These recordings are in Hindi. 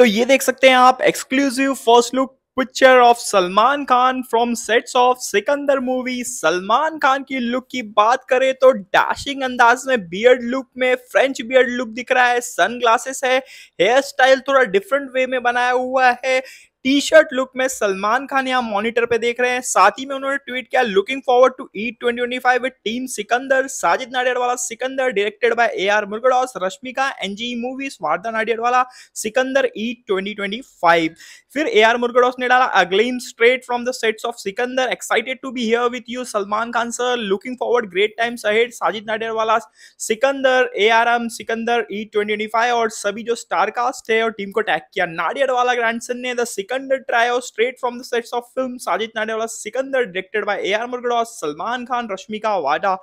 तो ये देख सकते हैं आप exclusive first look picture of Salman Khan from sets of Sikandar movie Salman Khan की लुक की बात करें तो डैशिंग अंदाज में बियर्ड लुक में फ्रेंच बियर्ड लुक दिख रहा है सन ग्लासेस है हेयर स्टाइल थोड़ा डिफरेंट वे में बनाया हुआ है टी शर्ट लुक में सलमान खान यहाँ मॉनिटर पे देख रहे हैं साथ ही में उन्होंने ट्वीट किया लुकिंग फॉरवर्ड टू ई twenty team Sikandar Sajid Nadiadwala Sikandar directed by A R Murugadoss Rashmika एनजी मूवीज वार्दा नाडियाडवाला सिकंदर ई e ट्वेंटी फिर ए आर मुर्गडॉस ने डाला अग्लेम straight from the sets of Sikandar excited to be here with you Salman Khan sir looking forward great times ahead Sajid Nadiadwala Sikandar A R M Sikandar ई e ट्वेंटी और सभी जो स्टारकास्ट कास्ट थे और टीम को टैग किया नाडियाडवाला ग्रैंडसन ने the Sikandar trio straight from the sets of film Sajid Nadiadwala Sikandar directed by A R Murugadoss Salman Khan Rashmika वाडा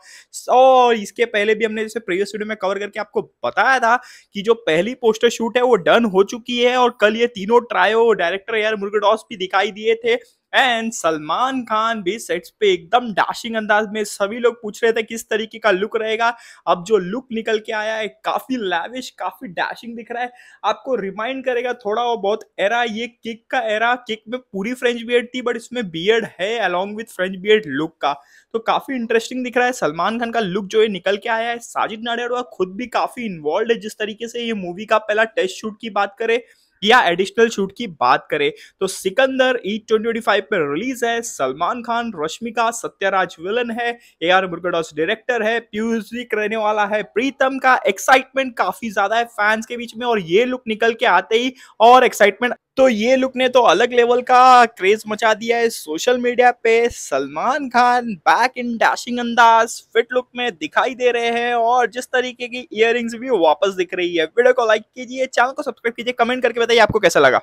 और इसके पहले भी हमने जैसे प्रीवियस वीडियो में कवर करके आपको बताया था कि जो पहली पोस्टर शूट है वो डन हो चुकी है और कल ये तीनों trio director A R Murugadoss भी दिखाई दिए थे एंड सलमान खान भी सेट्स पे एकदम डैशिंग अंदाज में सभी लोग पूछ रहे थे किस तरीके का लुक रहेगा अब जो लुक निकल के आया है काफी लैविश काफी डैशिंग दिख रहा है आपको रिमाइंड करेगा थोड़ा वो बहुत एरा ये किक का एरा किक में पूरी फ्रेंच बियर्ड थी बट इसमें बियर्ड है along with French beard look का तो काफी इंटरेस्टिंग दिख रहा है सलमान खान का लुक जो है निकल के आया है साजिद नाडेरवा खुद भी काफी इन्वॉल्व है जिस तरीके से ये मूवी का पहला टेस्ट शूट की बात करें या एडिशनल शूट की बात करें तो सिकंदर ई ट्वेंटी पे रिलीज है सलमान खान रश्मिका सत्याराज विलन है ए आर मुर्गडॉस डायरेक्टर है प्यूजिक रहने वाला है प्रीतम का एक्साइटमेंट काफी ज्यादा है फैंस के बीच में और ये लुक निकल के आते ही और एक्साइटमेंट तो ये लुक ने तो अलग लेवल का क्रेज मचा दिया है सोशल मीडिया पे Salman Khan back in dashing अंदाज फिट लुक में दिखाई दे रहे हैं और जिस तरीके की इयर भी वापस दिख रही है वीडियो को लाइक कीजिए चैनल को सब्सक्राइब कीजिए कमेंट करके बताइए आपको कैसा लगा